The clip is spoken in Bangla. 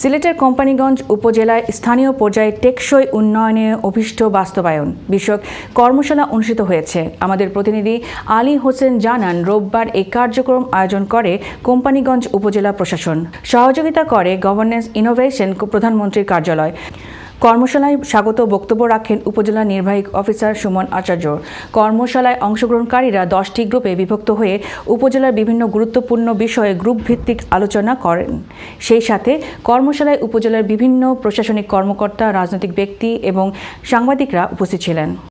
সিলেটের কোম্পানিগঞ্জ উপজেলায় স্থানীয় পর্যায়ে টেকসই উন্নয়নে অভিষ্ট বাস্তবায়ন বিষয়ক কর্মশালা অনুষ্ঠিত হয়েছে আমাদের প্রতিনিধি আলী হোসেন জানান রোববার এই কার্যক্রম আয়োজন করে কোম্পানিগঞ্জ উপজেলা প্রশাসন সহযোগিতা করে গভর্নেন্স ইনোভেশন প্রধানমন্ত্রীর কার্যালয় কর্মশালায় স্বাগত বক্তব্য রাখেন উপজেলা নির্বাহী অফিসার সুমন আচার্য কর্মশালায় অংশগ্রহণকারীরা দশটি গ্রুপে বিভক্ত হয়ে উপজেলার বিভিন্ন গুরুত্বপূর্ণ বিষয়ে গ্রুপ ভিত্তিক আলোচনা করেন সেই সাথে কর্মশালায় উপজেলার বিভিন্ন প্রশাসনিক কর্মকর্তা রাজনৈতিক ব্যক্তি এবং সাংবাদিকরা উপস্থিত ছিলেন